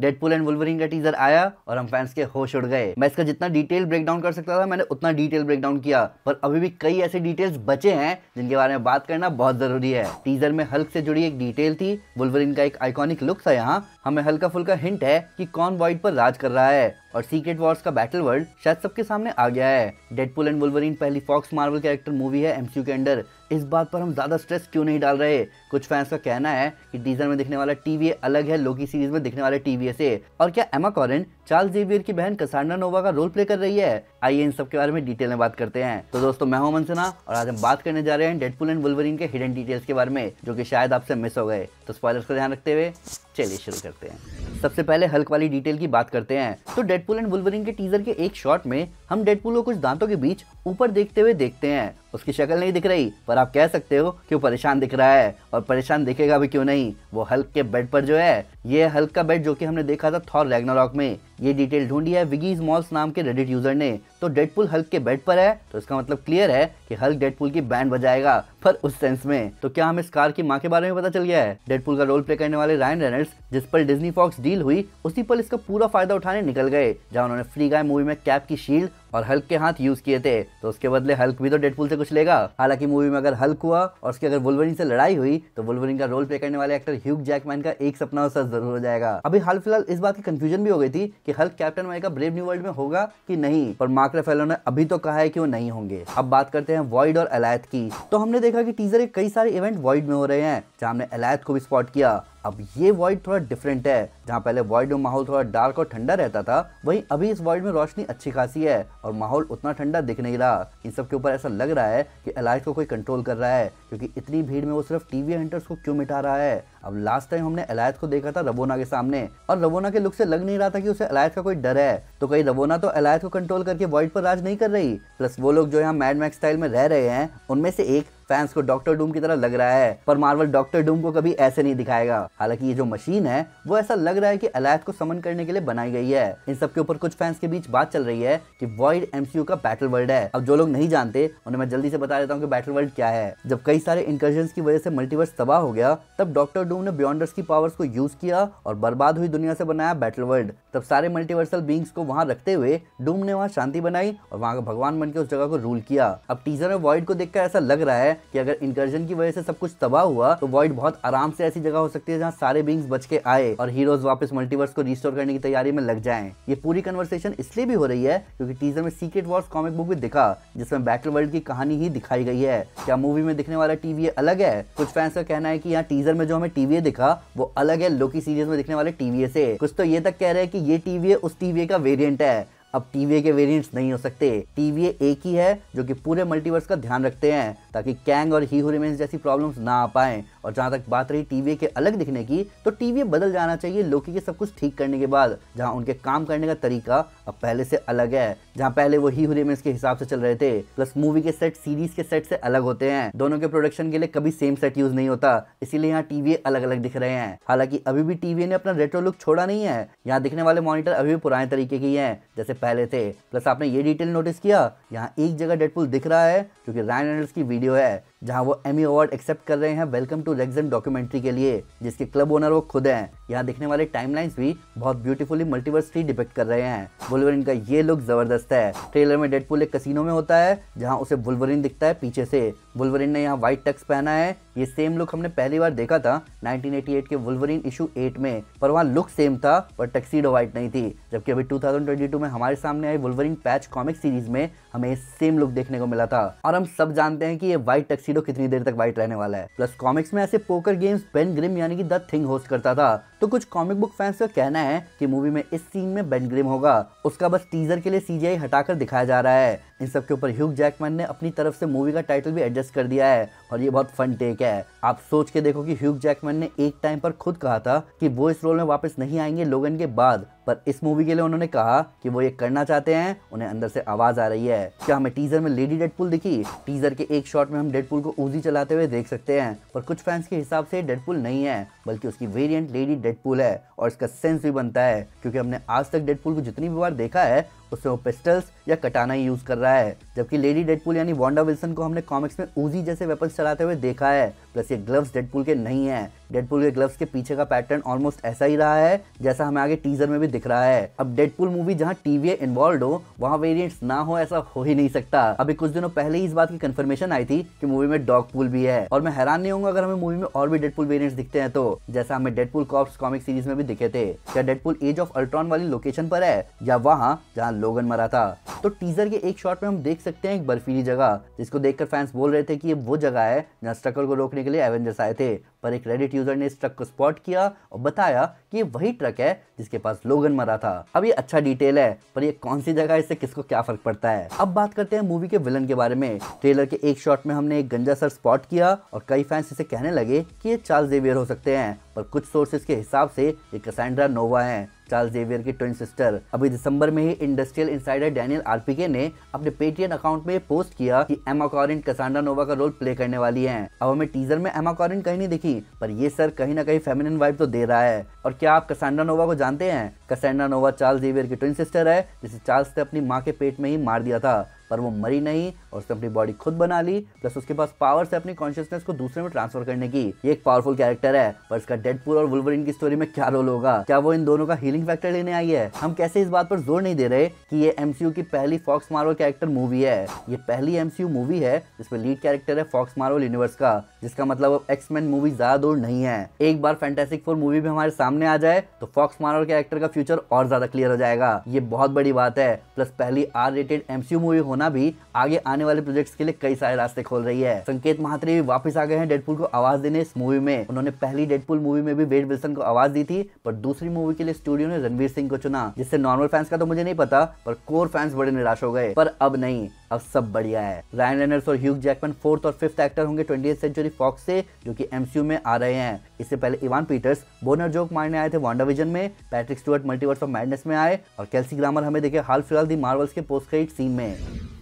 Deadpool and Wolverine का teaser आया और हम फैंस के होश उड़ गए मैं इसका जितना डिटेल ब्रेकडाउन कर सकता था मैंने उतना डिटेल ब्रेकडाउन किया पर अभी भी कई ऐसे डिटेल्स बचे हैं जिनके बारे में बात करना बहुत जरूरी है टीजर में हल्क से जुड़ी एक डिटेल थी वुल्वरिन का एक आइकॉनिक लुक था यहाँ हमें हल्का फुल्का हिंट है की कौन वाइट पर राज कर रहा है और सीक्रेट वॉर्स का बैटल वर्ल्ड शायद सबके सामने आ गया है डेडपुल एंड वुलवरिन पहली फॉक्स मार्वल कैरेक्टर मूवी है एमसीयू के अंडर इस बात पर हम ज़्यादा स्ट्रेस क्यों नहीं डाल रहे कुछ फैंस का कहना है कि डीजर में दिखने वाला टीवी अलग है लोकी सीरीज में दिखने वाले टीवी से और क्या एमा कॉरन चार्ल्स जेवियर की बहन कसांडा नोवा का रोल प्ले कर रही है आइए इन सबके बारे में डिटेल में बात करते हैं तो दोस्तों मैं हूं मनसना और आज हम बात करने जा रहे हैं डेडपुल एंड वुलवरिन के हिडन डिटेल्स के बारे में जो की शायद आपसे मिस हो गए तो स्पॉयलर्स का ध्यान रखते हुए चलिए शुरू करते हैं सबसे पहले हल्क वाली डिटेल की बात करते हैं तो डेडपुल एंड बुलवरिन के टीजर के एक शॉट में हम डेडपुल को कुछ दांतों के बीच ऊपर देखते हुए देखते हैं उसकी शक्ल नहीं दिख रही पर आप कह सकते हो कि वो परेशान दिख रहा है और परेशान दिखेगा भी क्यों नहीं वो हल्क के बेड पर जो है ये हल्क का बेड जो कि हमने देखा था थॉर रैग्नालॉक में ये डिटेल ढूंढी है विगीज मॉल्स नाम के रेडिट यूजर ने तो डेडपुल हल्क के बेड पर है तो इसका मतलब क्लियर है कि हल्क डेडपुल की बैंड बजाएगा पर उस सेंस में तो क्या हमें स्कार की माँ के बारे में पता चल गया है डेडपुल का रोल प्ले करने वाले रायन रेनल्ड जिस पर डिजनी फॉक्स डील हुई उसी पर इसका पूरा फायदा उठाने निकल गए जहाँ उन्होंने फ्री गाय मूवी में कैप की शील्ड और हल्क के हाथ यूज किए थे तो उसके बदले हल्क भी तो डेडपुल से कुछ लेगा हालांकि मूवी में अगर हल्क हुआ और उसकी अगर वुलवरिन से लड़ाई हुई तो वुलवरिन का रोल प्ले करने वाले एक्टर ह्यूग जैकमैन का एक सपना और सच जरूर हो जाएगा अभी हाल फिलहाल इस बात की कंफ्यूजन भी हो गई थी कि हल्क कैप्टन का ब्रेव न्यू वर्ल्ड में होगा कि नहीं पर मार्क फेलो ने अभी तो कहा है कि वो नहीं होंगे अब बात करते हैं वॉइड और अलायत की तो हमने देखा कि टीजर के कई सारे इवेंट वॉइड में हो रहे हैं जहां हमने अलायत को भी स्पॉट किया अब ये वॉइड थोड़ा डिफरेंट है जहाँ पहले वॉइड में माहौल थोड़ा डार्क और ठंडा रहता था वहीं अभी इस वॉइड में रोशनी अच्छी खासी है और माहौल उतना ठंडा दिख नहीं रहा इन सब के ऊपर ऐसा लग रहा है कि अलाइज को कोई कंट्रोल कर रहा है क्योंकि इतनी भीड़ में वो सिर्फ टीवी हंटर्स को क्यों मिटा रहा है अब लास्ट टाइम हमने अलायत को देखा था रबोना के सामने और रबोना के लुक से लग नहीं रहा था कि उसे अलायत का कोई डर है तो कहीं रबोना तो अलायत को कंट्रोल करके वॉइड पर राज नहीं कर रही प्लस वो लोग जो यहाँ मैडमैक स्टाइल में रह रहे हैं उनमें से एक फैंस को डॉक्टर डूम की तरह लग रहा है पर मार्वल डॉक्टर डूम को कभी ऐसे नहीं दिखाएगा हालांकि ये जो मशीन है वो ऐसा लग रहा है कि अलायत को समन करने के लिए बनाई गई है इन सब के ऊपर कुछ फैंस के बीच बात चल रही है कि वॉइड एमसीयू का बैटल वर्ल्ड है अब जो लोग नहीं जानते उन्हें मैं जल्दी से बता देता हूँ कि बैटल वर्ल्ड क्या है जब कई सारे इंकर्जन की वजह से मल्टीवर्स तबाह हो गया तब डॉक्टर डूम ने बियॉन्डर्स की पावर्स को यूज किया और बर्बाद हुई दुनिया से बनाया बैटल वर्ल्ड तब सारे मल्टीवर्सल बींग्स को वहाँ रखते हुए डूम ने वहाँ शांति बनाई और वहाँ का भगवान बन के उस जगह को रूल किया अब टीजर में वॉइड को देखकर ऐसा लग रहा है कि अगर इंकर्जन की वजह से सब कुछ तबाह हुआ तो वॉइड बहुत आराम से ऐसी जगह हो सकती है जहाँ सारे बींग्स बच के आए और हीरोज वापस मल्टीवर्स को रिस्टोर करने की तैयारी में लग जाए ये पूरी कन्वर्सेशन इसलिए भी हो रही है क्योंकि टीजर में सीक्रेट वॉर्स कॉमिक बुक भी दिखा जिसमें बैटल वर्ल्ड की कहानी ही दिखाई गई है क्या मूवी में दिखने वाला टीवी अलग है कुछ फैंस का कहना है की यहाँ टीजर में जो हमें टीवीए दिखा वो अलग है लोकी सीरीज में दिखने वाले टीवीए से कुछ तो ये तक कह रहे हैं कि ये टीवीए उस टीवीए का वेरियंट है अब टीवीए के वेरिएंट्स नहीं हो सकते टीवीए एक ही है जो कि पूरे मल्टीवर्स का ध्यान रखते हैं ताकि कैंग और ही रिमेन्स जैसी प्रॉब्लम्स ना आ पाएँ और जहाँ तक बात रही टीवीए के अलग दिखने की तो टीवीए बदल जाना चाहिए लोकी के सब कुछ ठीक करने के बाद जहाँ उनके काम करने का तरीका अब पहले से अलग है जहाँ पहले वो ही रिमेन्स के हिसाब से चल रहे थे प्लस मूवी के सेट सीरीज के सेट से अलग होते हैं दोनों के प्रोडक्शन के लिए कभी सेम सेट यूज नहीं होता इसीलिए यहाँ टीवी अलग अलग दिख रहे हैं हालांकि अभी भी टीवी ने अपना रेट्रो लुक छोड़ा नहीं है यहाँ दिखने वाले मॉनिटर अभी भी पुराने तरीके के हैं जैसे पहले थे प्लस आपने ये डिटेल नोटिस किया यहाँ एक जगह डेडपुल दिख रहा है क्योंकि रायन की वीडियो वीडियो है जहां वो एमी अवार्ड एक्सेप्ट कर रहे हैं वेलकम टू रेगजन डॉक्यूमेंट्री के लिए जिसके क्लब ओनर वो खुद हैं यहां दिखने वाले टाइमलाइंस भी बहुत ब्यूटीफुली मल्टीवर्स थ्री डिपेक्ट कर रहे हैं वुलवरिन का ये लुक जबरदस्त है ट्रेलर में डेडपुल एक कसिनो में होता है जहाँ उसे वुलवरिन दिखता है पीछे से वुलवरिन ने यहाँ व्हाइट टक्स पहना है ये सेम लुक हमने पहली बार देखा था 1988 के वुल्वरिन इशू 8 में पर वहाँ लुक सेम था पर टक्सीडो वाइट नहीं थी जबकि अभी 2022 में हमारे सामने आई वुल्वरिन पैच कॉमिक सीरीज में हमें सेम लुक देखने को मिला था और हम सब जानते हैं कि ये व्हाइट टक्सीडो कितनी देर तक व्हाइट रहने वाला है प्लस कॉमिक्स में ऐसे पोकर गेम्स बेन ग्रिम यानी कि द थिंग होस्ट करता था तो कुछ कॉमिक बुक फैंस का कहना है कि मूवी में इस सीन में ग्रिम होगा उसका बस टीजर के लिए सीजीआई हटाकर दिखाया जा रहा है इन सब के ऊपर ह्यूग जैकमैन ने अपनी तरफ से मूवी का टाइटल भी एडजस्ट कर दिया है और ये बहुत फन टेक है आप सोच के देखो कि ह्यूग जैकमैन ने एक टाइम पर खुद कहा था कि वो इस रोल में वापस नहीं आएंगे लोगन के बाद पर इस मूवी के लिए उन्होंने कहा कि वो ये करना चाहते हैं उन्हें अंदर से आवाज़ आ रही है क्या हमें टीजर में लेडी डेडपुल दिखी टीजर के एक शॉट में हम डेडपुल को ऊजी चलाते हुए देख सकते हैं पर कुछ फैंस के हिसाब से डेडपुल नहीं है बल्कि उसकी वेरियंट लेडी डेडपुल है और इसका सेंस भी बनता है क्योंकि हमने आज तक डेडपुल को जितनी भी बार देखा है उसमें वो पिस्टल्स या कटाना ही यूज़ कर रहा है जबकि लेडी डेडपुल यानी वॉन्डा विल्सन को हमने कॉमिक्स में उजी जैसे वेपन्स चलाते हुए देखा है प्लस ये ग्लव्स डेडपुल के नहीं है डेडपुल के ग्लव्स के पीछे का पैटर्न ऑलमोस्ट ऐसा ही रहा है जैसा हमें आगे टीजर में भी दिख रहा है अब डेडपुल मूवी जहाँ टीवी इन्वॉल्व हो वहाँ वेरियंट्स ना हो ऐसा हो ही नहीं सकता अभी कुछ दिनों पहले ही इस बात की कंफर्मेशन आई थी की मूवी में डॉग पुल भी है और मैं हैरान नहीं हूँ अगर हमें मूवी में और भी डेडपुल वेरियंट्स दिखते हैं तो जैसा हमें डेडपुल कॉप्स कॉमिक सीरीज में भी दिखे थे क्या डेडपुल एज ऑफ अल्ट्रॉन वाली लोकेशन पर है या वहाँ जहाँ लोगन मरा था तो टीजर के एक शॉट में हम देख सकते हैं एक बर्फीली जगह जिसको देखकर फैंस बोल रहे थे कि ये वो जगह है जहाँ स्ट्रगल को रोकने के लिए एवेंजर्स आए थे पर एक रेडिट यूजर ने इस ट्रक को स्पॉट किया और बताया कि वही ट्रक है जिसके पास लोगन मरा था अब ये अच्छा डिटेल है पर ये कौन सी जगह इससे किसको क्या फर्क पड़ता है अब बात करते हैं मूवी के विलन के बारे में ट्रेलर के एक शॉट में हमने एक गंजा सर स्पॉट किया और कई फैंस इसे कहने लगे कि ये चार्ल्स जेवियर हो सकते हैं पर कुछ सोर्सेज के हिसाब से ये कसेंड्रा नोवा है चार्ल्स जेवियर की ट्विन सिस्टर अभी दिसंबर में ही इंडस्ट्रियल इंसाइडर डैनियल आरपीके ने अपने पेटीएम अकाउंट में पोस्ट किया कि एमा कॉरिन कसांडा नोवा का रोल प्ले करने वाली हैं अब हमें टीजर में एमा कॉरिन कहीं नहीं दिखी की पर ये सर कहीं ना कहीं फेमिनिन वाइब तो दे रहा है और क्या आप कसेंड्रा नोवा को जानते हैं कसेंड्रा नोवा चार्ल्स जेवियर की ट्विन सिस्टर है जिसे चार्ल्स ने अपनी माँ के पेट में ही मार दिया था पर वो मरी नहीं और उसने अपनी बॉडी खुद बना ली प्लस उसके पास पावर है अपनी कॉन्शियसनेस को दूसरे में ट्रांसफर करने की ये एक पावरफुल कैरेक्टर है पर इसका डेडपूल और वुलवरिन की स्टोरी में क्या रोल होगा क्या वो इन दोनों का हीलिंग फैक्टर लेने आई है हम कैसे इस बात पर जोर नहीं दे रहे कि ये एमसीयू की पहली फॉक्स मार्वल कैरेक्टर मूवी है ये पहली एमसीयू मूवी है जिसमें लीड कैरेक्टर है फॉक्स मार्वल यूनिवर्स का जिसका मतलब एक्समैन मूवी ज्यादा दूर नहीं है एक बार फैंटेसिक फोर मूवी भी हमारे सामने आ जाए तो फॉक्स मार्वल कैरेक्टर का फ्यूचर और ज्यादा क्लियर हो जाएगा ये बहुत बड़ी बात है प्लस पहली आर रेटेड एमसीयू मूवी होने होना भी आगे आने वाले प्रोजेक्ट्स के लिए कई सारे रास्ते खोल रही है संकेत महात्री भी वापस आ गए हैं डेडपुल को आवाज देने इस मूवी में उन्होंने पहली डेडपुल मूवी में भी वेड विल्सन को आवाज दी थी पर दूसरी मूवी के लिए स्टूडियो ने रणवीर सिंह को चुना जिससे नॉर्मल फैंस का तो मुझे नहीं पता पर कोर फैंस बड़े निराश हो गए पर अब नहीं अब सब बढ़िया है रायन रेनर्स और ह्यूग जैकमैन फोर्थ और फिफ्थ एक्टर होंगे ट्वेंटी सेंचुरी फॉक्स से जो कि एमसीयू में आ रहे हैं इससे पहले इवान पीटर्स बोनर जोक मारने आए थे वांडा विजन में Patrick Stewart Multiverse of Madness में आए और कैल्सी ग्रामर हमें देखे हाल फिलहाल दी मार्वल्स के पोस्ट क्रेडिट सीन में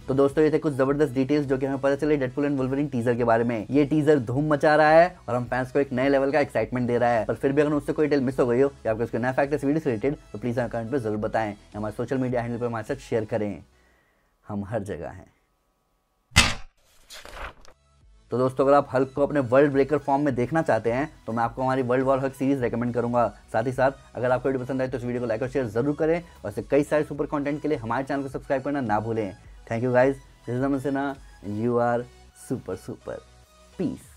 तो दोस्तों ये थे कुछ जबरदस्त डिटेल्स जो कि हमें पता चले डेडपुल एंड वुल्वरिन टीजर के बारे में ये टीजर धूम मचा रहा है और हम फैंस को एक नए लेवल का एक्साइटमेंट दे रहा है पर फिर भी अगर उससे कोई डिटेल मिस हो गई हो या आपको उसके नया फैक्ट वीडियो से रिलेटेड तो प्लीज हमें कमेंट पर जरूर बताएं हमारे सोशल मीडिया हैंडल पर हमारे साथ शेयर करें हम हर जगह हैं तो दोस्तों अगर आप हल्क को अपने वर्ल्ड ब्रेकर फॉर्म में देखना चाहते हैं तो मैं आपको हमारी World War Hulk series recommend करूंगा साथ ही साथ अगर आपको वीडियो पसंद आए तो इस वीडियो को लाइक और शेयर जरूर करें और ऐसे कई सारे सुपर कंटेंट के लिए हमारे चैनल को सब्सक्राइब करना ना भूलें thank you guys this Naman Sinha you are super super piece